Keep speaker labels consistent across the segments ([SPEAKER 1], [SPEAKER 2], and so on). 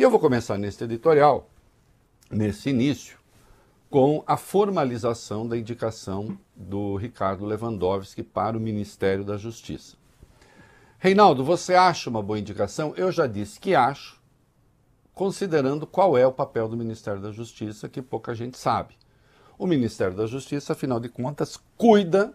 [SPEAKER 1] E eu vou começar neste editorial, nesse início, com a formalização da indicação do Ricardo Lewandowski para o Ministério da Justiça. Reinaldo, você acha uma boa indicação? Eu já disse que acho, considerando qual é o papel do Ministério da Justiça, que pouca gente sabe. O Ministério da Justiça, afinal de contas, cuida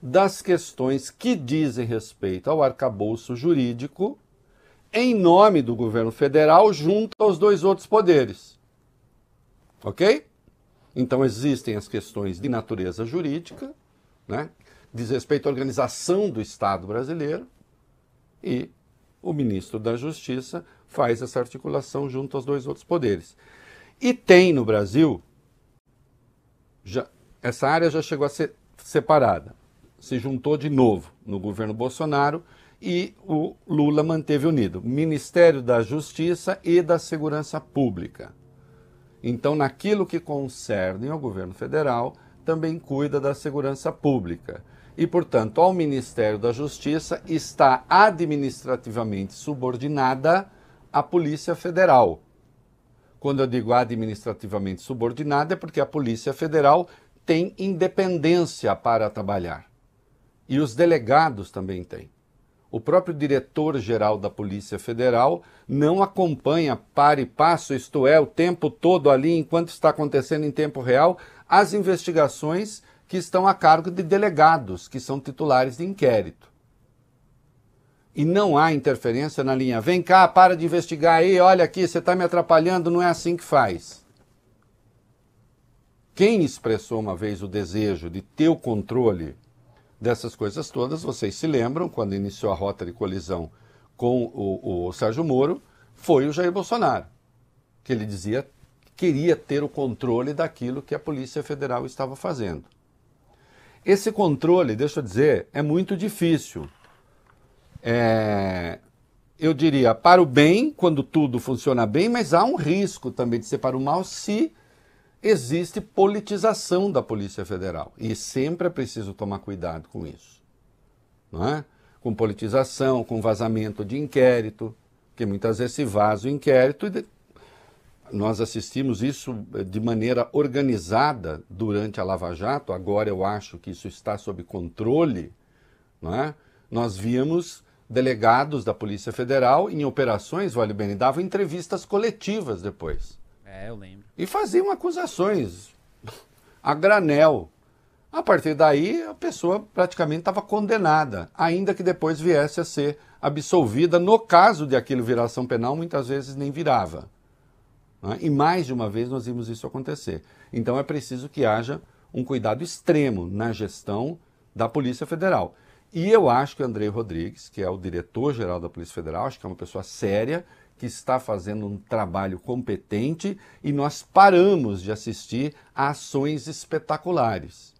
[SPEAKER 1] das questões que dizem respeito ao arcabouço jurídico em nome do governo federal junto aos dois outros poderes. Ok? Então existem as questões de natureza jurídica, né? diz respeito à organização do Estado brasileiro, e o ministro da Justiça faz essa articulação junto aos dois outros poderes. E tem no Brasil, já, essa área já chegou a ser separada, se juntou de novo no governo Bolsonaro e o Lula manteve unido Ministério da Justiça e da Segurança Pública. Então, naquilo que concerne ao governo federal, também cuida da segurança pública. E, portanto, ao Ministério da Justiça está administrativamente subordinada a Polícia Federal. Quando eu digo administrativamente subordinada, é porque a Polícia Federal tem independência para trabalhar. E os delegados também têm o próprio diretor-geral da Polícia Federal não acompanha par e passo, isto é, o tempo todo ali, enquanto está acontecendo em tempo real, as investigações que estão a cargo de delegados, que são titulares de inquérito. E não há interferência na linha. Vem cá, para de investigar aí, olha aqui, você está me atrapalhando, não é assim que faz. Quem expressou uma vez o desejo de ter o controle dessas coisas todas, vocês se lembram, quando iniciou a rota de colisão com o, o Sérgio Moro, foi o Jair Bolsonaro, que ele dizia que queria ter o controle daquilo que a Polícia Federal estava fazendo. Esse controle, deixa eu dizer, é muito difícil. É, eu diria, para o bem, quando tudo funciona bem, mas há um risco também de ser para o mal se existe politização da Polícia Federal e sempre é preciso tomar cuidado com isso, não é? Com politização, com vazamento de inquérito, que muitas vezes se vaza o inquérito e nós assistimos isso eh, de maneira organizada durante a Lava Jato. Agora eu acho que isso está sob controle, não é? Nós víamos delegados da Polícia Federal em operações, vale bem, davam entrevistas coletivas depois é, eu lembro. E faziam acusações a granel. A partir daí, a pessoa praticamente estava condenada, ainda que depois viesse a ser absolvida. No caso de aquilo virar ação penal, muitas vezes nem virava. Né? E mais de uma vez nós vimos isso acontecer. Então é preciso que haja um cuidado extremo na gestão da Polícia Federal. E eu acho que Andrei Rodrigues, que é o diretor-geral da Polícia Federal, acho que é uma pessoa séria que está fazendo um trabalho competente e nós paramos de assistir a ações espetaculares.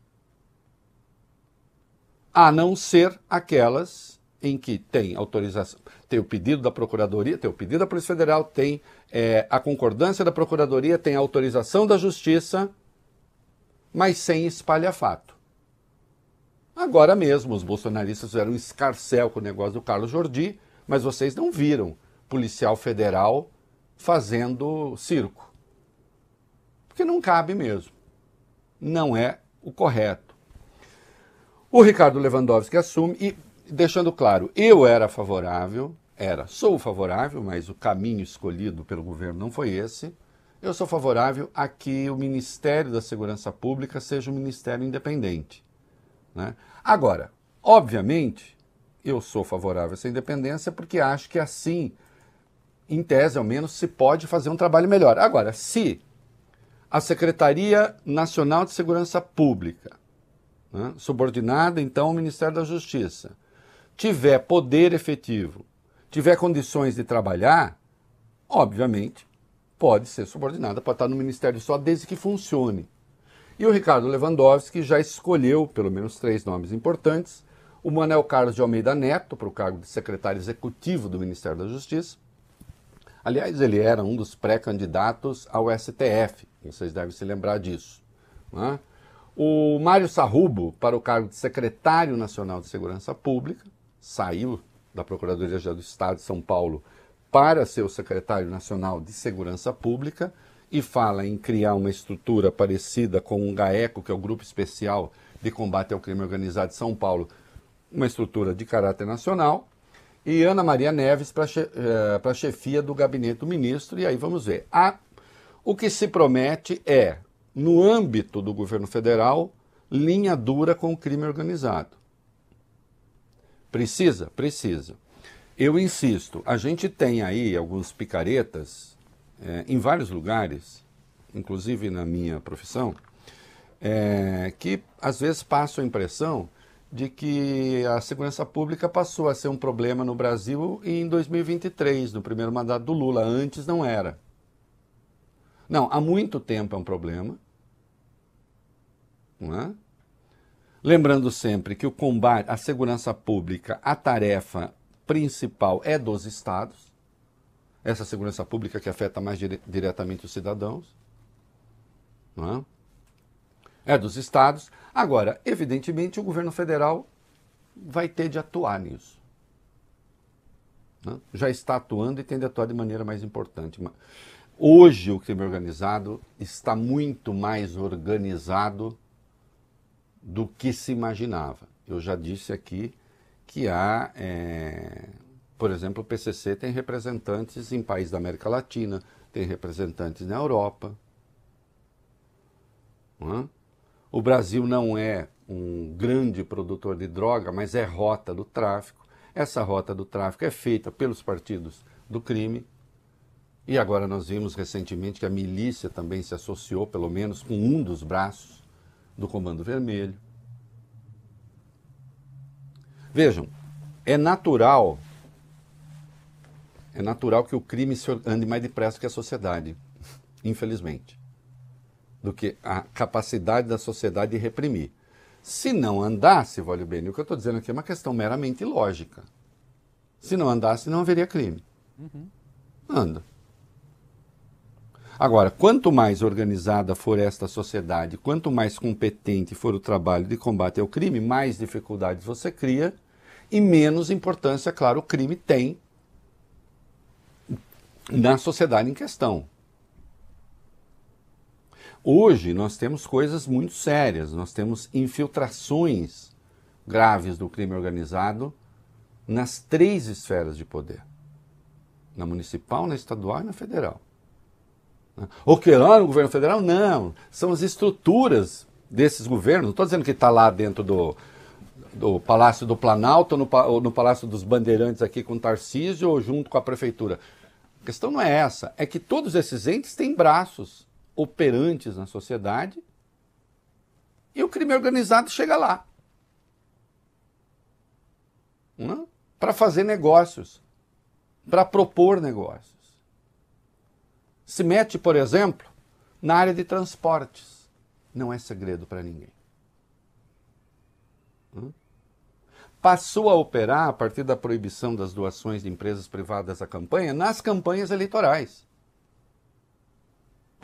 [SPEAKER 1] A não ser aquelas em que tem autorização, tem o pedido da Procuradoria, tem o pedido da Polícia Federal, tem é, a concordância da Procuradoria, tem a autorização da Justiça, mas sem fato. Agora mesmo, os bolsonaristas fizeram um escarcel com o negócio do Carlos Jordi, mas vocês não viram policial federal fazendo circo. Porque não cabe mesmo. Não é o correto. O Ricardo Lewandowski assume e, deixando claro, eu era favorável, era, sou favorável, mas o caminho escolhido pelo governo não foi esse. Eu sou favorável a que o Ministério da Segurança Pública seja um ministério independente. Né? Agora, obviamente, eu sou favorável a essa independência porque acho que assim em tese ao menos, se pode fazer um trabalho melhor. Agora, se a Secretaria Nacional de Segurança Pública, né, subordinada então ao Ministério da Justiça, tiver poder efetivo, tiver condições de trabalhar, obviamente pode ser subordinada, pode estar no Ministério só desde que funcione. E o Ricardo Lewandowski já escolheu pelo menos três nomes importantes: o Manuel Carlos de Almeida Neto para o cargo de secretário executivo do Ministério da Justiça, Aliás, ele era um dos pré-candidatos ao STF, vocês devem se lembrar disso. Né? O Mário Sarrubo, para o cargo de secretário nacional de Segurança Pública, saiu da Procuradoria-Geral do Estado de São Paulo para ser o secretário nacional de Segurança Pública e fala em criar uma estrutura parecida com o GAECO, que é o Grupo Especial de Combate ao Crime Organizado de São Paulo, uma estrutura de caráter nacional e Ana Maria Neves para che eh, chefia do gabinete do ministro. E aí vamos ver. A, o que se promete é, no âmbito do governo federal, linha dura com o crime organizado. Precisa? Precisa. Eu insisto, a gente tem aí alguns picaretas é, em vários lugares, inclusive na minha profissão, é, que às vezes passam a impressão de que a segurança pública passou a ser um problema no Brasil em 2023, no primeiro mandato do Lula. Antes não era. Não, há muito tempo é um problema. Não é? Lembrando sempre que o combate à segurança pública, a tarefa principal é dos estados. Essa segurança pública que afeta mais dire diretamente os cidadãos. Não é? é dos estados. Agora, evidentemente, o governo federal vai ter de atuar nisso. Né? Já está atuando e tem de atuar de maneira mais importante. Hoje, o crime organizado está muito mais organizado do que se imaginava. Eu já disse aqui que há, é... por exemplo, o PCC tem representantes em países da América Latina, tem representantes na Europa. Não é? O Brasil não é um grande produtor de droga, mas é rota do tráfico. Essa rota do tráfico é feita pelos partidos do crime. E agora nós vimos recentemente que a milícia também se associou, pelo menos com um dos braços do Comando Vermelho. Vejam, é natural é natural que o crime ande mais depressa que a sociedade, infelizmente do que a capacidade da sociedade de reprimir. Se não andasse, vale bem, o que eu estou dizendo aqui é uma questão meramente lógica. Se não andasse, não haveria crime. Uhum. Anda. Agora, quanto mais organizada for esta sociedade, quanto mais competente for o trabalho de combate ao crime, mais dificuldades você cria e menos importância, claro, o crime tem na sociedade em questão. Hoje nós temos coisas muito sérias, nós temos infiltrações graves do crime organizado nas três esferas de poder: na municipal, na estadual e na federal. Né? O que lá no governo federal? Não, são as estruturas desses governos. Não estou dizendo que está lá dentro do, do Palácio do Planalto, no, ou no Palácio dos Bandeirantes aqui com Tarcísio ou junto com a prefeitura. A questão não é essa, é que todos esses entes têm braços operantes na sociedade e o crime organizado chega lá né? para fazer negócios, para propor negócios. Se mete, por exemplo, na área de transportes. Não é segredo para ninguém. Passou a operar, a partir da proibição das doações de empresas privadas à campanha, nas campanhas eleitorais.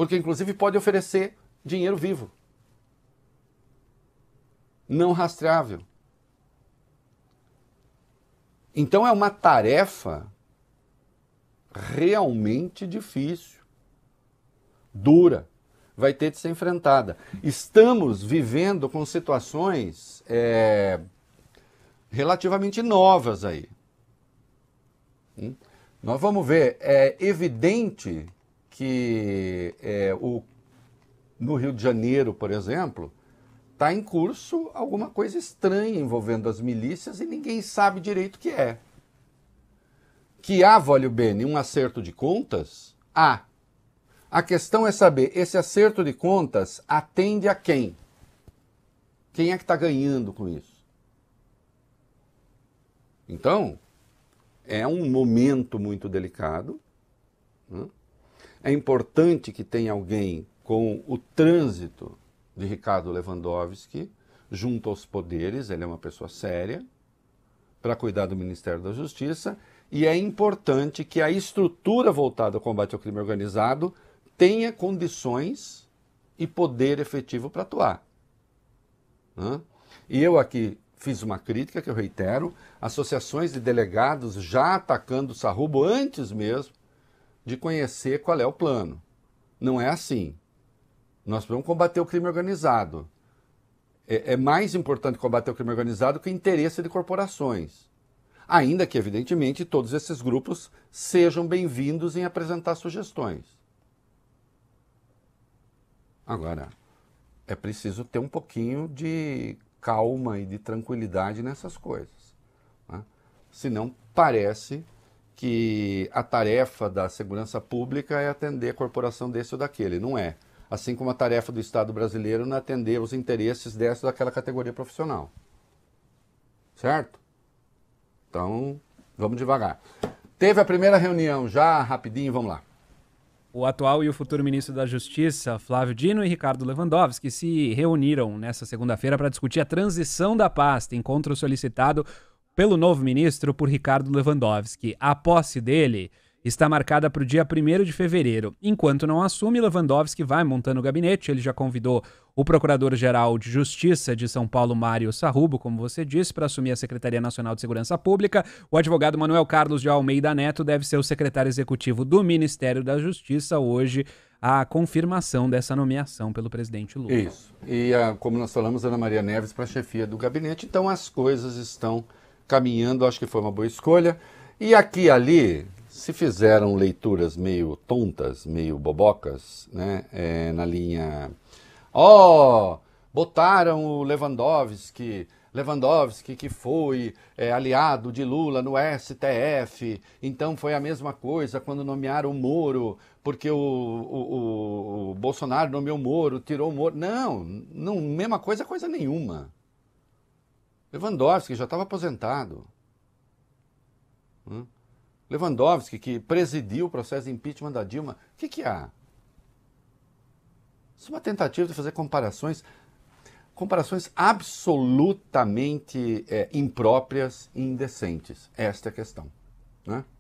[SPEAKER 1] Porque, inclusive, pode oferecer dinheiro vivo, não rastreável. Então, é uma tarefa realmente difícil, dura, vai ter de ser enfrentada. Estamos vivendo com situações é, relativamente novas aí. Hum? Nós vamos ver, é evidente que é, o, no Rio de Janeiro, por exemplo, está em curso alguma coisa estranha envolvendo as milícias e ninguém sabe direito o que é. Que há, o Bene, um acerto de contas? Há. A questão é saber, esse acerto de contas atende a quem? Quem é que está ganhando com isso? Então, é um momento muito delicado. Né? É importante que tenha alguém com o trânsito de Ricardo Lewandowski junto aos poderes, ele é uma pessoa séria, para cuidar do Ministério da Justiça, e é importante que a estrutura voltada ao combate ao crime organizado tenha condições e poder efetivo para atuar. Hã? E eu aqui fiz uma crítica que eu reitero, associações de delegados já atacando o Sarrubo antes mesmo de conhecer qual é o plano. Não é assim. Nós vamos combater o crime organizado. É, é mais importante combater o crime organizado que o interesse de corporações. Ainda que, evidentemente, todos esses grupos sejam bem-vindos em apresentar sugestões. Agora, é preciso ter um pouquinho de calma e de tranquilidade nessas coisas. Né? Senão, parece que a tarefa da segurança pública é atender a corporação desse ou daquele. Não é. Assim como a tarefa do Estado brasileiro não é atender os interesses dessa ou daquela categoria profissional. Certo? Então, vamos devagar. Teve a primeira reunião já, rapidinho, vamos lá. O atual e o futuro ministro da Justiça, Flávio Dino e Ricardo Lewandowski, se reuniram nesta segunda-feira para discutir a transição da pasta, encontro solicitado pelo novo ministro, por Ricardo Lewandowski. A posse dele está marcada para o dia 1 de fevereiro. Enquanto não assume, Lewandowski vai montando o gabinete. Ele já convidou o Procurador-Geral de Justiça de São Paulo, Mário Sarrubo, como você disse, para assumir a Secretaria Nacional de Segurança Pública. O advogado Manuel Carlos de Almeida Neto deve ser o secretário executivo do Ministério da Justiça hoje. A confirmação dessa nomeação pelo presidente Lula. Isso. E, ah, como nós falamos, Ana Maria Neves para chefia do gabinete. Então, as coisas estão caminhando, acho que foi uma boa escolha. E aqui e ali se fizeram leituras meio tontas, meio bobocas, né? É, na linha, ó, oh, botaram o Lewandowski, Lewandowski que foi é, aliado de Lula no STF, então foi a mesma coisa quando nomearam o Moro, porque o, o, o, o Bolsonaro nomeou o Moro, tirou o Moro. Não, não, mesma coisa, coisa nenhuma. Lewandowski já estava aposentado. Hum? Lewandowski, que presidiu o processo de impeachment da Dilma, o que, que há? Isso é uma tentativa de fazer comparações, comparações absolutamente é, impróprias e indecentes. Esta é a questão. Né?